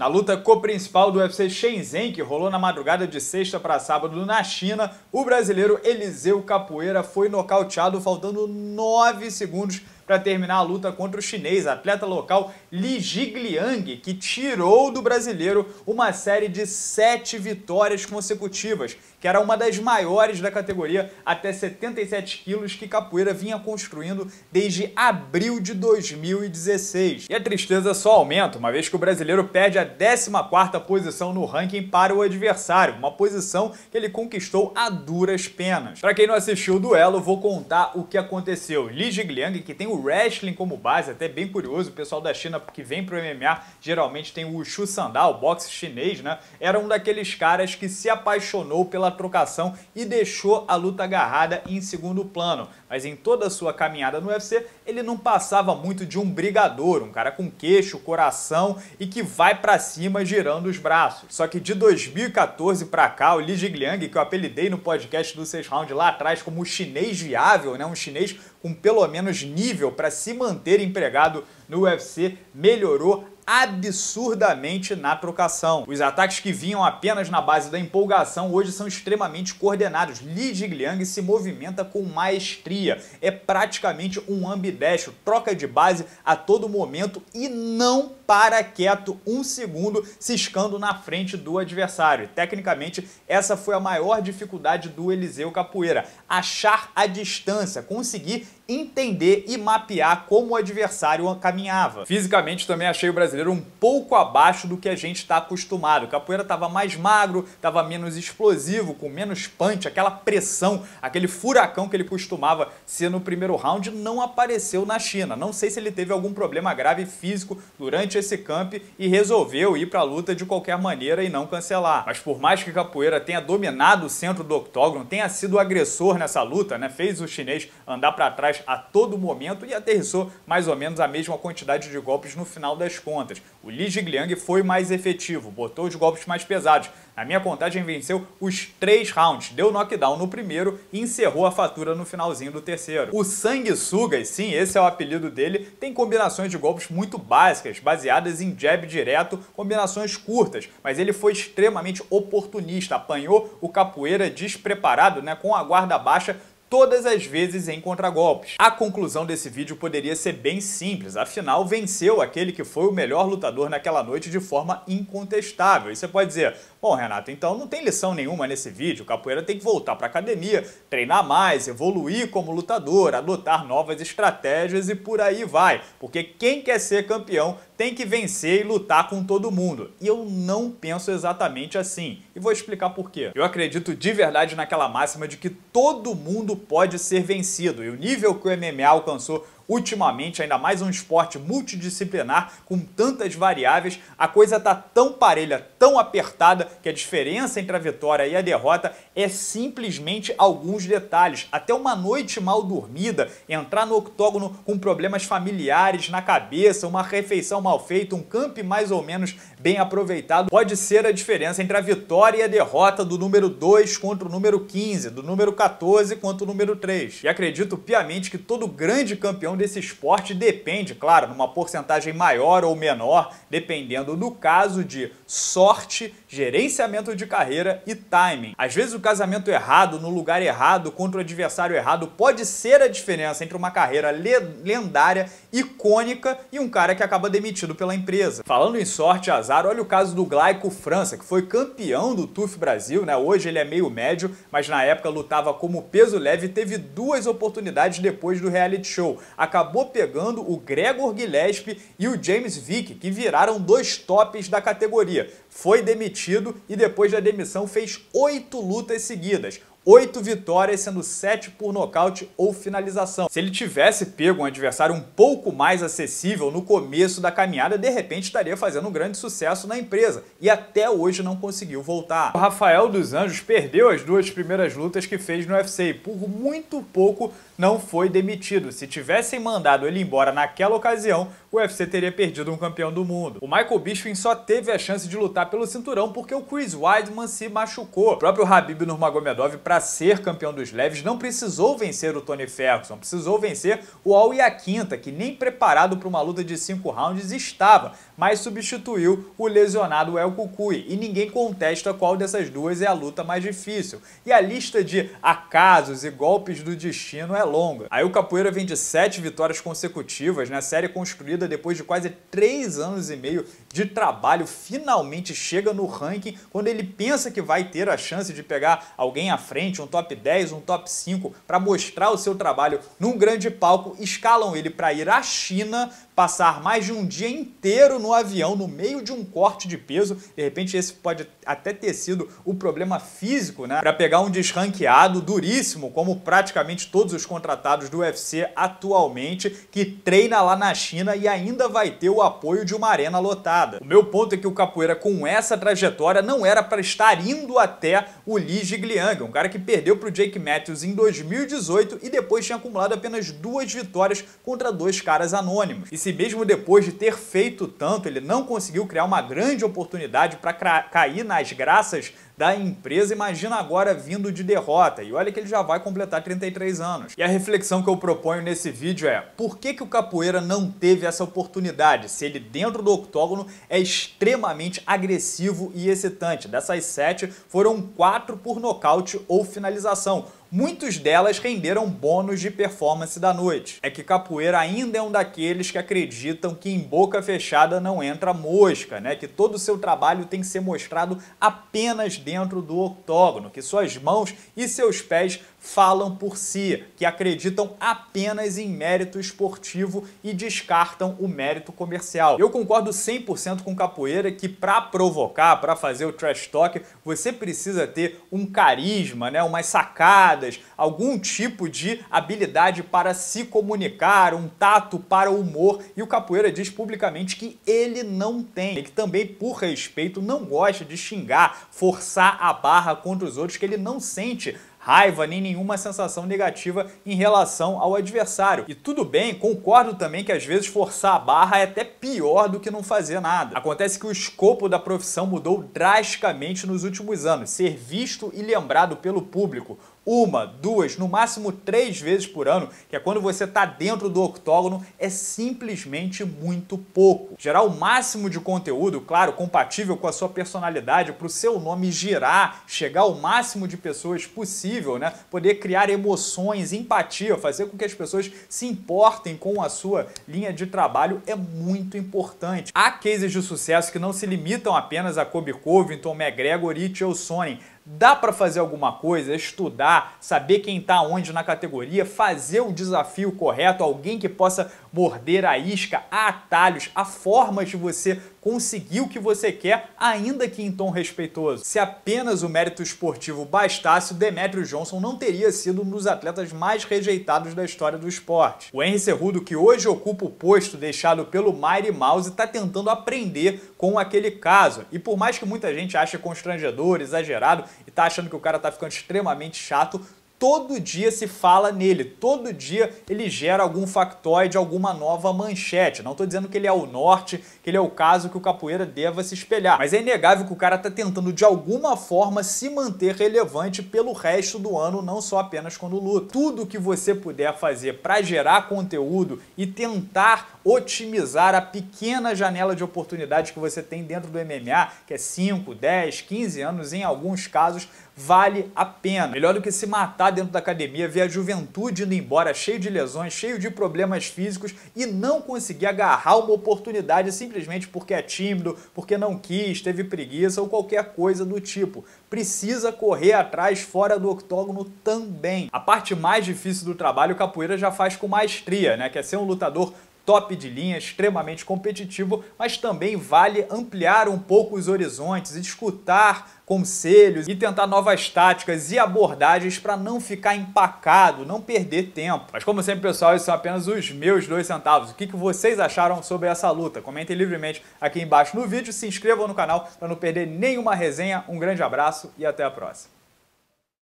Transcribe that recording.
Na luta co-principal do UFC Shenzhen, que rolou na madrugada de sexta para sábado na China, o brasileiro Eliseu Capoeira foi nocauteado faltando 9 segundos para terminar a luta contra o chinês, atleta local Li Jigliang, que tirou do brasileiro uma série de sete vitórias consecutivas, que era uma das maiores da categoria até 77 quilos que Capoeira vinha construindo desde abril de 2016. E a tristeza só aumenta, uma vez que o brasileiro perde a 14ª posição no ranking para o adversário, uma posição que ele conquistou a duras penas. Para quem não assistiu o duelo, vou contar o que aconteceu. Li Jigliang, que tem o o wrestling como base, até bem curioso, o pessoal da China que vem pro MMA geralmente tem o Wushu Sandal, o boxe chinês, né? Era um daqueles caras que se apaixonou pela trocação e deixou a luta agarrada em segundo plano mas em toda a sua caminhada no UFC, ele não passava muito de um brigador, um cara com queixo, coração e que vai para cima girando os braços. Só que de 2014 para cá, o Li Jigliang, que eu apelidei no podcast do 6 Round lá atrás como o chinês viável, né, um chinês com pelo menos nível para se manter empregado no UFC melhorou absurdamente na trocação. Os ataques que vinham apenas na base da empolgação hoje são extremamente coordenados. Li Jigliang se movimenta com maestria, é praticamente um ambidestro, troca de base a todo momento e não para quieto um segundo, ciscando na frente do adversário. Tecnicamente, essa foi a maior dificuldade do Eliseu Capoeira, achar a distância, conseguir entender e mapear como o adversário caminhava. Fisicamente também achei o brasileiro um pouco abaixo do que a gente está acostumado. O capoeira estava mais magro, estava menos explosivo, com menos punch, aquela pressão, aquele furacão que ele costumava ser no primeiro round não apareceu na China. Não sei se ele teve algum problema grave físico durante esse camp e resolveu ir para a luta de qualquer maneira e não cancelar. Mas por mais que capoeira tenha dominado o centro do octógono, tenha sido agressor nessa luta, né, fez o chinês andar para trás a todo momento e aterrissou mais ou menos a mesma quantidade de golpes no final das contas. O Li Jigliang foi mais efetivo, botou os golpes mais pesados. Na minha contagem, venceu os três rounds, deu knockdown no primeiro e encerrou a fatura no finalzinho do terceiro. O Sanguessugas, sim, esse é o apelido dele, tem combinações de golpes muito básicas, baseadas em jab direto, combinações curtas, mas ele foi extremamente oportunista, apanhou o capoeira despreparado, né, com a guarda baixa todas as vezes em contragolpes. A conclusão desse vídeo poderia ser bem simples, afinal venceu aquele que foi o melhor lutador naquela noite de forma incontestável. E você pode dizer, Bom, Renato, então não tem lição nenhuma nesse vídeo. O capoeira tem que voltar para academia, treinar mais, evoluir como lutador, adotar novas estratégias e por aí vai. Porque quem quer ser campeão tem que vencer e lutar com todo mundo. E eu não penso exatamente assim. E vou explicar por quê. Eu acredito de verdade naquela máxima de que todo mundo pode ser vencido. E o nível que o MMA alcançou Ultimamente, ainda mais um esporte multidisciplinar com tantas variáveis, a coisa está tão parelha, tão apertada, que a diferença entre a vitória e a derrota é simplesmente alguns detalhes. Até uma noite mal dormida, entrar no octógono com problemas familiares na cabeça, uma refeição mal feita, um camp mais ou menos bem aproveitado, pode ser a diferença entre a vitória e a derrota do número 2 contra o número 15, do número 14 contra o número 3. E acredito piamente que todo grande campeão desse esporte depende, claro, numa porcentagem maior ou menor, dependendo do caso, de sorte gerenciamento de carreira e timing. Às vezes o casamento errado, no lugar errado, contra o adversário errado, pode ser a diferença entre uma carreira le lendária, icônica e um cara que acaba demitido pela empresa. Falando em sorte e azar, olha o caso do Glaico França, que foi campeão do TUF Brasil, né? Hoje ele é meio médio, mas na época lutava como peso leve e teve duas oportunidades depois do reality show. Acabou pegando o Gregor Gillespie e o James Vick, que viraram dois tops da categoria foi demitido e depois da demissão fez oito lutas seguidas. Oito vitórias, sendo sete por nocaute ou finalização. Se ele tivesse pego um adversário um pouco mais acessível no começo da caminhada, de repente estaria fazendo um grande sucesso na empresa e até hoje não conseguiu voltar. O Rafael dos Anjos perdeu as duas primeiras lutas que fez no UFC e por muito pouco não foi demitido. Se tivessem mandado ele embora naquela ocasião, o UFC teria perdido um campeão do mundo. O Michael Bisping só teve a chance de lutar pelo cinturão porque o Chris Weidman se machucou. O próprio Habib Nurmagomedov, para ser campeão dos leves, não precisou vencer o Tony Ferguson, precisou vencer o Al Iaquinta, que nem preparado para uma luta de cinco rounds estava, mas substituiu o lesionado El Kukui. E ninguém contesta qual dessas duas é a luta mais difícil. E a lista de acasos e golpes do destino é longa. Aí o Capoeira vem de sete vitórias consecutivas, né? A série construída depois de quase três anos e meio de trabalho, finalmente chega no ranking quando ele pensa que vai ter a chance de pegar alguém à frente, um top 10, um top 5, para mostrar o seu trabalho num grande palco, escalam ele para ir à China, passar mais de um dia inteiro no avião, no meio de um corte de peso. De repente, esse pode até ter sido o problema físico, né? Para pegar um desranqueado duríssimo, como praticamente todos os contratados do UFC atualmente, que treina lá na China e ainda vai ter o apoio de uma arena lotada. O meu ponto é que o Capoeira, com essa trajetória, não era para estar indo até o Li Jigliang, um cara que perdeu para o Jake Matthews em 2018 e depois tinha acumulado apenas duas vitórias contra dois caras anônimos. E se mesmo depois de ter feito tanto, ele não conseguiu criar uma grande oportunidade para cair nas graças da empresa. Imagina agora vindo de derrota. E olha que ele já vai completar 33 anos. E a reflexão que eu proponho nesse vídeo é: por que, que o capoeira não teve essa oportunidade? Se ele dentro do octógono é extremamente agressivo e excitante. Dessas sete, foram quatro por nocaute ou finalização muitos delas renderam bônus de performance da noite. É que capoeira ainda é um daqueles que acreditam que em boca fechada não entra mosca, né? Que todo o seu trabalho tem que ser mostrado apenas dentro do octógono, que suas mãos e seus pés falam por si, que acreditam apenas em mérito esportivo e descartam o mérito comercial. Eu concordo 100% com Capoeira que para provocar, para fazer o trash talk, você precisa ter um carisma, né, umas sacadas, algum tipo de habilidade para se comunicar, um tato para o humor, e o Capoeira diz publicamente que ele não tem, e que também por respeito não gosta de xingar, forçar a barra contra os outros que ele não sente raiva nem nenhuma sensação negativa em relação ao adversário. E tudo bem, concordo também que às vezes forçar a barra é até pior do que não fazer nada. Acontece que o escopo da profissão mudou drasticamente nos últimos anos. Ser visto e lembrado pelo público, uma, duas, no máximo três vezes por ano, que é quando você está dentro do octógono, é simplesmente muito pouco. Gerar o máximo de conteúdo, claro, compatível com a sua personalidade, para o seu nome girar, chegar ao máximo de pessoas possível, né? Poder criar emoções, empatia, fazer com que as pessoas se importem com a sua linha de trabalho é muito importante. Há cases de sucesso que não se limitam apenas a Kobe Covington, McGregor e Tio Sonnen. Dá para fazer alguma coisa, estudar, saber quem está onde na categoria, fazer o desafio correto, alguém que possa morder a isca, há atalhos, há formas de você conseguir o que você quer, ainda que em tom respeitoso. Se apenas o mérito esportivo bastasse, o Demetrio Johnson não teria sido um dos atletas mais rejeitados da história do esporte. O Henry Cerrudo, que hoje ocupa o posto deixado pelo Mighty Mouse, está tentando aprender com aquele caso. E por mais que muita gente ache constrangedor, exagerado e está achando que o cara está ficando extremamente chato, todo dia se fala nele, todo dia ele gera algum factoide, alguma nova manchete. Não estou dizendo que ele é o norte, que ele é o caso que o capoeira deva se espelhar, mas é inegável que o cara está tentando de alguma forma se manter relevante pelo resto do ano, não só apenas quando luta. Tudo que você puder fazer para gerar conteúdo e tentar otimizar a pequena janela de oportunidade que você tem dentro do MMA, que é 5, 10, 15 anos em alguns casos, vale a pena. Melhor do que se matar dentro da academia, ver a juventude indo embora cheio de lesões, cheio de problemas físicos e não conseguir agarrar uma oportunidade simplesmente porque é tímido, porque não quis, teve preguiça ou qualquer coisa do tipo. Precisa correr atrás fora do octógono também. A parte mais difícil do trabalho o capoeira já faz com maestria, né? Que é ser um lutador top de linha, extremamente competitivo, mas também vale ampliar um pouco os horizontes, escutar conselhos e tentar novas táticas e abordagens para não ficar empacado, não perder tempo. Mas como sempre, pessoal, esses são apenas os meus dois centavos. O que, que vocês acharam sobre essa luta? Comentem livremente aqui embaixo no vídeo, se inscrevam no canal para não perder nenhuma resenha. Um grande abraço e até a próxima.